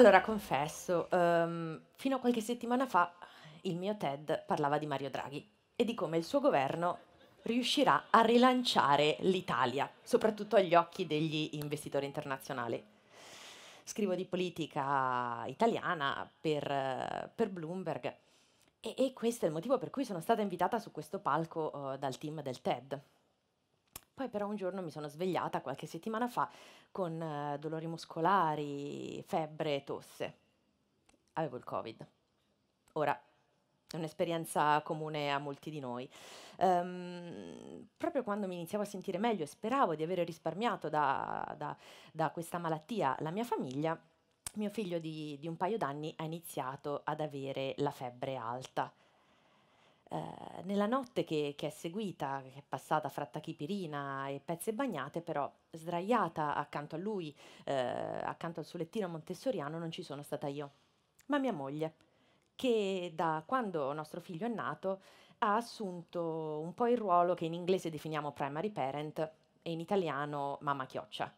Allora, confesso, ehm, fino a qualche settimana fa il mio TED parlava di Mario Draghi e di come il suo governo riuscirà a rilanciare l'Italia, soprattutto agli occhi degli investitori internazionali. Scrivo di politica italiana per, per Bloomberg e, e, questo è il motivo per cui sono stata invitata su questo palco uh, dal team del TED. Poi però un giorno mi sono svegliata qualche settimana fa con eh, dolori muscolari, febbre e tosse. Avevo il Covid. Ora, è un'esperienza comune a molti di noi. Um, proprio quando mi iniziavo a sentire meglio e speravo di avere risparmiato da, da, da, questa malattia la mia famiglia, mio figlio di, di un paio d'anni ha iniziato ad avere la febbre alta. Eh, nella notte che, che, è seguita, che è passata fra Tachipirina e Pezze Bagnate, però sdraiata accanto a lui, eh, accanto al suo lettino montessoriano, non ci sono stata io, ma mia moglie, che da quando nostro figlio è nato ha assunto un po' il ruolo che in inglese definiamo primary parent e in italiano mamma chioccia,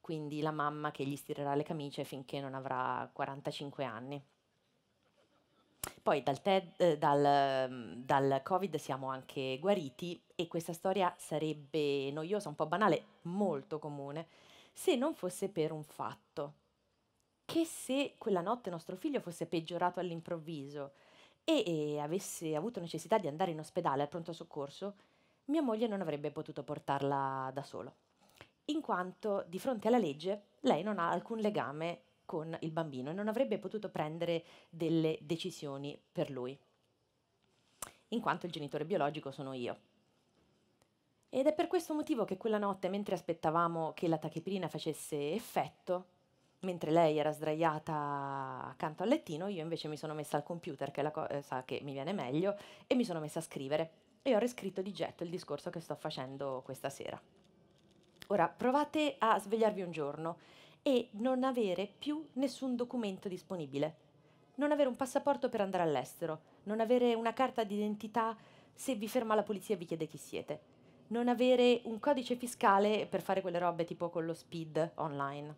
quindi la mamma che gli stirerà le camicie finché non avrà 45 anni. Poi dal, TED, eh, dal, dal Covid siamo anche guariti e questa storia sarebbe noiosa, un po' banale, molto comune, se non fosse per un fatto, che se quella notte nostro figlio fosse peggiorato all'improvviso e, e avesse avuto necessità di andare in ospedale al pronto soccorso, mia moglie non avrebbe potuto portarla da solo, in quanto di fronte alla legge lei non ha alcun legame con il bambino e non avrebbe potuto prendere delle decisioni per lui, in quanto il genitore biologico sono io. Ed è per questo motivo che quella notte, mentre aspettavamo che la tachipirina facesse effetto, mentre lei era sdraiata accanto al lettino, io invece mi sono messa al computer, che è la cosa eh, che mi viene meglio, e mi sono messa a scrivere. E ho riscritto di getto il discorso che sto facendo questa sera. Ora, provate a svegliarvi un giorno e non avere più nessun documento disponibile. Non avere un passaporto per andare all'estero, non avere una carta d'identità se vi ferma la polizia e vi chiede chi siete, non avere un codice fiscale per fare quelle robe tipo con lo speed online.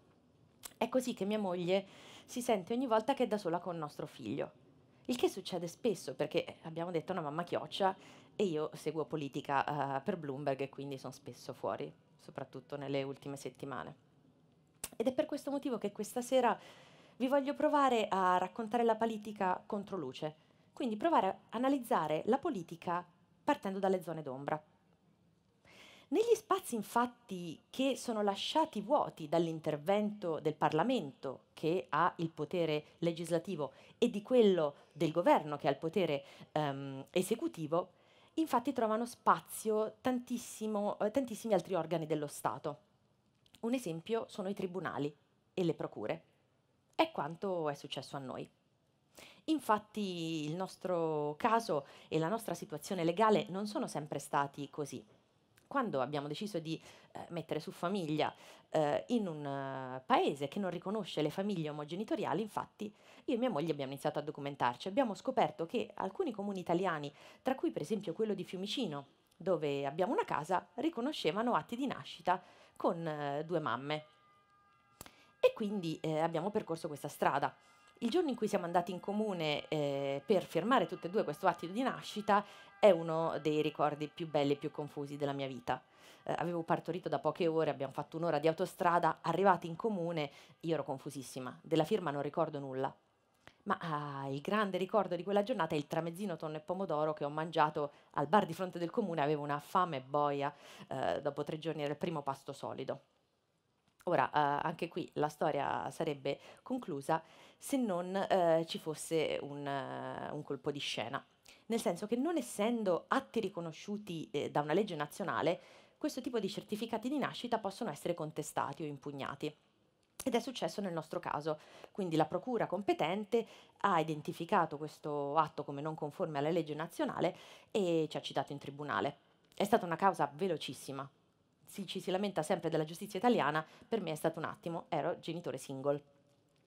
È così che mia moglie si sente ogni volta che è da sola con nostro figlio. Il che succede spesso perché abbiamo detto una mamma chioccia e io seguo politica uh, per Bloomberg e quindi sono spesso fuori, soprattutto nelle ultime settimane. Ed è per questo motivo che questa sera vi voglio provare a raccontare la politica contro luce, quindi provare a analizzare la politica partendo dalle zone d'ombra. Negli spazi infatti che sono lasciati vuoti dall'intervento del Parlamento che ha il potere legislativo e di quello del governo che ha il potere um, esecutivo, infatti trovano spazio eh, tantissimi altri organi dello Stato. Un esempio sono i tribunali e le procure. È quanto è successo a noi. Infatti il nostro caso e la nostra situazione legale non sono sempre stati così. Quando abbiamo deciso di eh, mettere su famiglia eh, in un eh, paese che non riconosce le famiglie omogenitoriali, infatti io e mia moglie abbiamo iniziato a documentarci. Abbiamo scoperto che alcuni comuni italiani, tra cui per esempio quello di Fiumicino, dove abbiamo una casa, riconoscevano atti di nascita con eh, due mamme. E quindi eh, abbiamo percorso questa strada. Il giorno in cui siamo andati in comune eh, per firmare tutte e due questo atto di nascita è uno dei ricordi più belli e più confusi della mia vita. Eh, avevo partorito da poche ore, abbiamo fatto un'ora di autostrada, arrivati in comune io ero confusissima, della firma non ricordo nulla ma ah, il grande ricordo di quella giornata è il tramezzino tonno e pomodoro che ho mangiato al bar di fronte del comune, avevo una fame boia eh, dopo tre giorni del primo pasto solido. Ora, eh, anche qui la storia sarebbe conclusa se non eh, ci fosse un, eh, un, colpo di scena, nel senso che non essendo atti riconosciuti eh, da una legge nazionale, questo tipo di certificati di nascita possono essere contestati o impugnati. Ed è successo nel nostro caso, quindi la procura competente ha identificato questo atto come non conforme alla legge nazionale e ci ha citato in tribunale. È stata una causa velocissima. Si, ci si lamenta sempre della giustizia italiana, per me è stato un attimo, ero genitore single.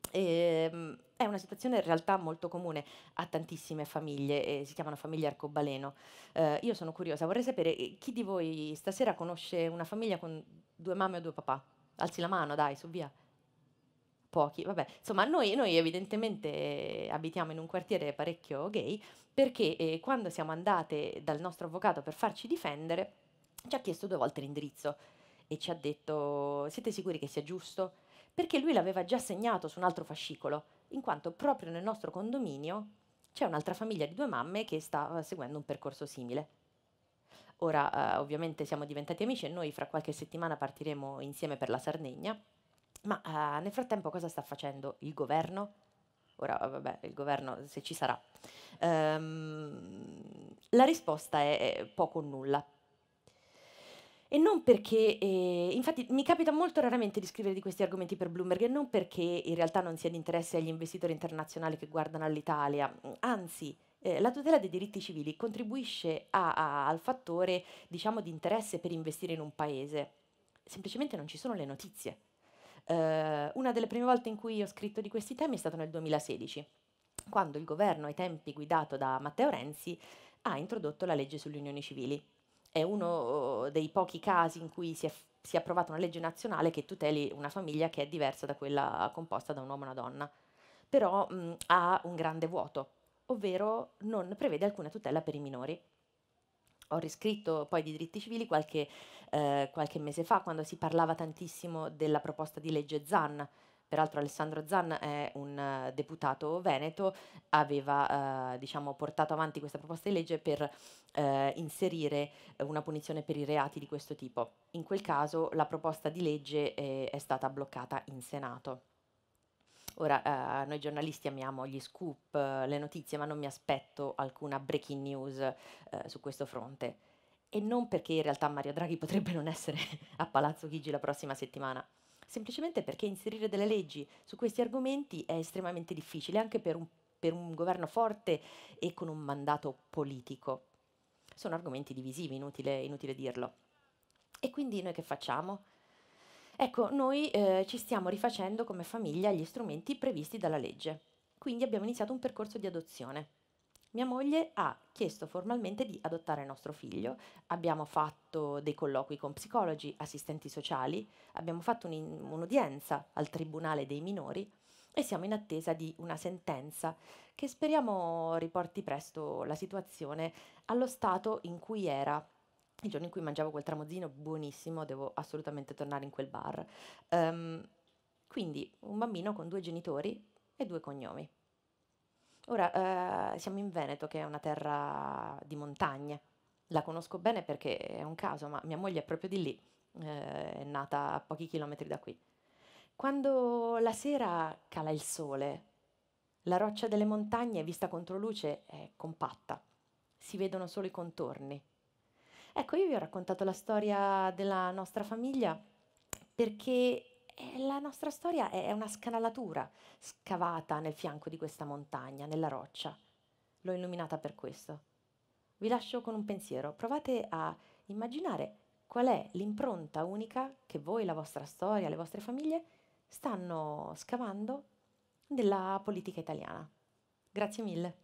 E, ehm, è una situazione in realtà molto comune a tantissime famiglie, eh, si chiamano famiglie arcobaleno. Eh, io sono curiosa, vorrei sapere eh, chi di voi stasera conosce una famiglia con due mamme o due papà? Alzi la mano, dai, su via pochi, vabbè, insomma noi, noi evidentemente eh, abitiamo in un quartiere parecchio gay perché eh, quando siamo andate dal nostro avvocato per farci difendere ci ha chiesto due volte l'indirizzo e ci ha detto siete sicuri che sia giusto? Perché lui l'aveva già segnato su un altro fascicolo, in quanto proprio nel nostro condominio c'è un'altra famiglia di due mamme che sta eh, seguendo un percorso simile. Ora eh, ovviamente siamo diventati amici e noi fra qualche settimana partiremo insieme per la Sardegna ma eh, nel frattempo cosa sta facendo il governo? Ora, vabbè, il governo se ci sarà. Ehm, la risposta è, è poco o nulla. E non perché, eh, infatti mi capita molto raramente di scrivere di questi argomenti per Bloomberg e non perché in realtà non sia di interesse agli investitori internazionali che guardano all'Italia, anzi eh, la tutela dei diritti civili contribuisce a, a, al fattore diciamo, di interesse per investire in un paese, semplicemente non ci sono le notizie. Eh, una delle prime volte in cui ho scritto di questi temi è stata nel 2016, quando il governo ai tempi guidato da Matteo Renzi ha introdotto la legge sulle unioni civili. È uno oh, dei pochi casi in cui si è si è approvata una legge nazionale che tuteli una famiglia che è diversa da quella composta da un uomo e una donna, però mh, ha un grande vuoto, ovvero non prevede alcuna tutela per i minori ho riscritto poi di diritti civili qualche, eh, qualche mese fa, quando si parlava tantissimo della proposta di legge Zan, peraltro Alessandro Zan è un uh, deputato veneto, aveva uh, diciamo, portato avanti questa proposta di legge per uh, inserire una punizione per i reati di questo tipo. In quel caso la proposta di legge eh, è stata bloccata in Senato. Ora, eh, noi giornalisti amiamo gli scoop, eh, le notizie, ma non mi aspetto alcuna breaking news eh, su questo fronte. E non perché in realtà Mario Draghi potrebbe non essere a Palazzo Chigi la prossima settimana, semplicemente perché inserire delle leggi su questi argomenti è estremamente difficile, anche per un, per un governo forte e con un mandato politico. Sono argomenti divisivi, inutile, inutile dirlo. E quindi noi che facciamo? Ecco, noi eh, ci stiamo rifacendo come famiglia gli strumenti previsti dalla legge, quindi abbiamo iniziato un percorso di adozione. Mia moglie ha chiesto formalmente di adottare nostro figlio, abbiamo fatto dei colloqui con psicologi, assistenti sociali, abbiamo fatto un'udienza al Tribunale dei minori e siamo in attesa di una sentenza che speriamo riporti presto la situazione allo stato in cui era il giorno in cui mangiavo quel tramozzino buonissimo, devo assolutamente tornare in quel bar. Um, quindi un bambino con due genitori e due cognomi. Ora, uh, siamo in Veneto, che è una terra di montagne. La conosco bene perché è un caso, ma mia moglie è proprio di lì, uh, è nata a pochi chilometri da qui. Quando la sera cala il sole, la roccia delle montagne vista contro luce è compatta, si vedono solo i contorni, Ecco, io vi ho raccontato la storia della nostra famiglia perché la nostra storia è una scanalatura scavata nel fianco di questa montagna, nella roccia. L'ho illuminata per questo. Vi lascio con un pensiero. Provate a immaginare qual è l'impronta unica che voi, la vostra storia, le vostre famiglie stanno scavando della politica italiana. Grazie mille.